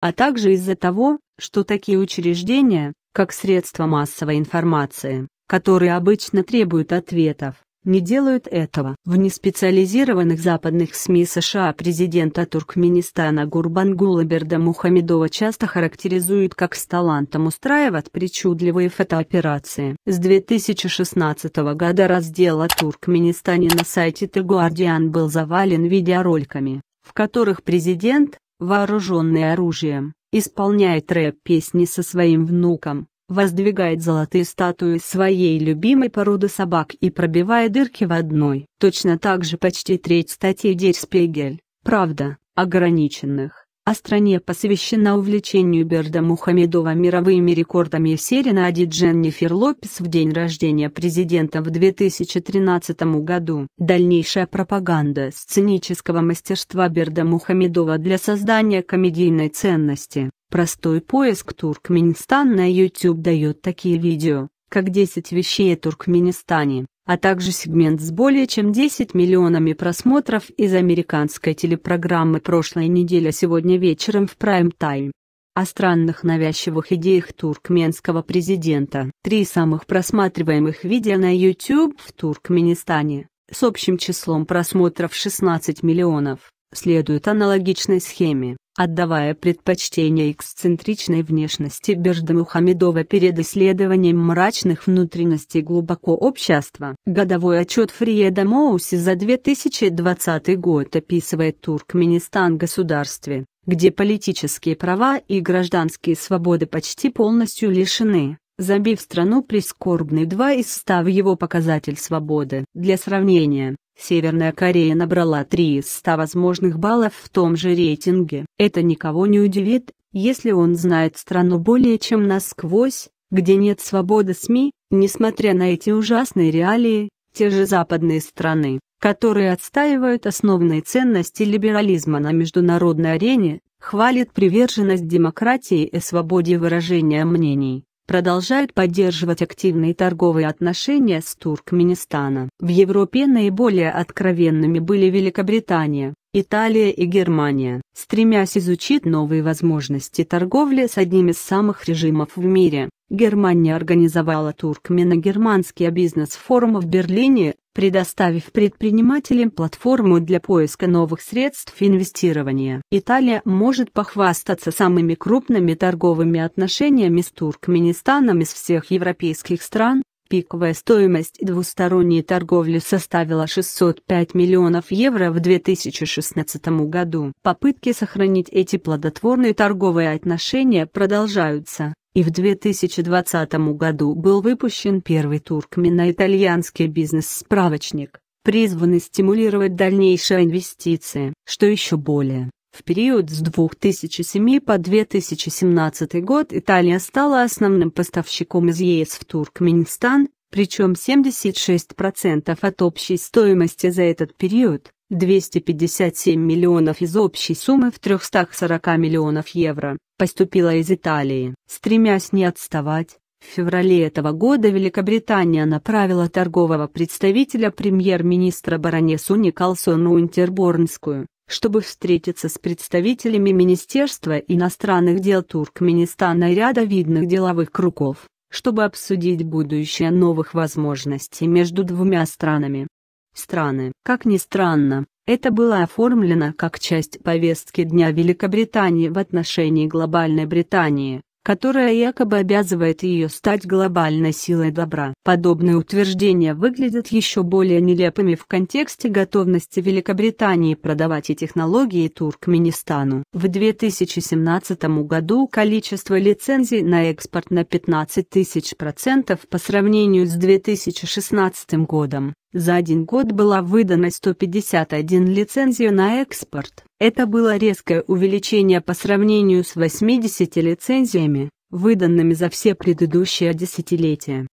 а также из-за того, что такие учреждения, как средства массовой информации, которые обычно требуют ответов, не делают этого. В неспециализированных западных СМИ США президента Туркменистана Гурбангула Берда Мухамедова часто характеризуют как с талантом устраивать причудливые фотооперации. С 2016 года раздела о Туркменистане на сайте The Guardian был завален видеороликами, в которых президент, вооруженный оружием, исполняет рэп-песни со своим внуком, воздвигает золотые статуи своей любимой породы собак и пробивая дырки в одной. Точно так же почти треть статей Der правда, ограниченных а стране посвящена увлечению Берда Мухамедова мировыми рекордами в серии на Ади Дженнифер Лопес в день рождения президента в 2013 году. Дальнейшая пропаганда сценического мастерства Берда Мухамедова для создания комедийной ценности. Простой поиск Туркменистан на YouTube дает такие видео как 10 вещей о Туркменистане, а также сегмент с более чем 10 миллионами просмотров из американской телепрограммы прошлой недели сегодня вечером в прайм-тайм. О странных навязчивых идеях туркменского президента. Три самых просматриваемых видео на YouTube в Туркменистане, с общим числом просмотров 16 миллионов следует аналогичной схеме, отдавая предпочтение эксцентричной внешности бежда Мухамедова перед исследованием мрачных внутренностей глубоко общества. Годовой отчет Фриеда Моуси за 2020 год описывает Туркменистан государстве, где политические права и гражданские свободы почти полностью лишены забив страну прискорбный 2 из 100 в его показатель свободы. Для сравнения, Северная Корея набрала 3 из 100 возможных баллов в том же рейтинге. Это никого не удивит, если он знает страну более чем насквозь, где нет свободы СМИ, несмотря на эти ужасные реалии, те же западные страны, которые отстаивают основные ценности либерализма на международной арене, хвалят приверженность демократии и свободе выражения мнений продолжают поддерживать активные торговые отношения с Туркменистаном. В Европе наиболее откровенными были Великобритания, Италия и Германия, стремясь изучить новые возможности торговли с одним из самых режимов в мире. Германия организовала туркмено-германский бизнес-форум в Берлине, предоставив предпринимателям платформу для поиска новых средств инвестирования. Италия может похвастаться самыми крупными торговыми отношениями с Туркменистаном из всех европейских стран. Пиковая стоимость двусторонней торговли составила 605 миллионов евро в 2016 году. Попытки сохранить эти плодотворные торговые отношения продолжаются и в 2020 году был выпущен первый туркмено-итальянский бизнес-справочник, призванный стимулировать дальнейшие инвестиции. Что еще более, в период с 2007 по 2017 год Италия стала основным поставщиком из ЕС в Туркменистан, причем 76% от общей стоимости за этот период 257 миллионов из общей суммы в 340 миллионов евро, поступило из Италии. Стремясь не отставать, в феврале этого года Великобритания направила торгового представителя премьер-министра баронессу Николсону Интерборнскую, чтобы встретиться с представителями Министерства иностранных дел Туркменистана и ряда видных деловых кругов чтобы обсудить будущее новых возможностей между двумя странами страны. Как ни странно, это было оформлено как часть повестки Дня Великобритании в отношении глобальной Британии, которая якобы обязывает ее стать глобальной силой добра. Подобные утверждения выглядят еще более нелепыми в контексте готовности Великобритании продавать и технологии Туркменистану. В 2017 году количество лицензий на экспорт на 15 тысяч процентов по сравнению с 2016 годом. За один год была выдана 151 лицензию на экспорт. Это было резкое увеличение по сравнению с 80 лицензиями, выданными за все предыдущие десятилетия.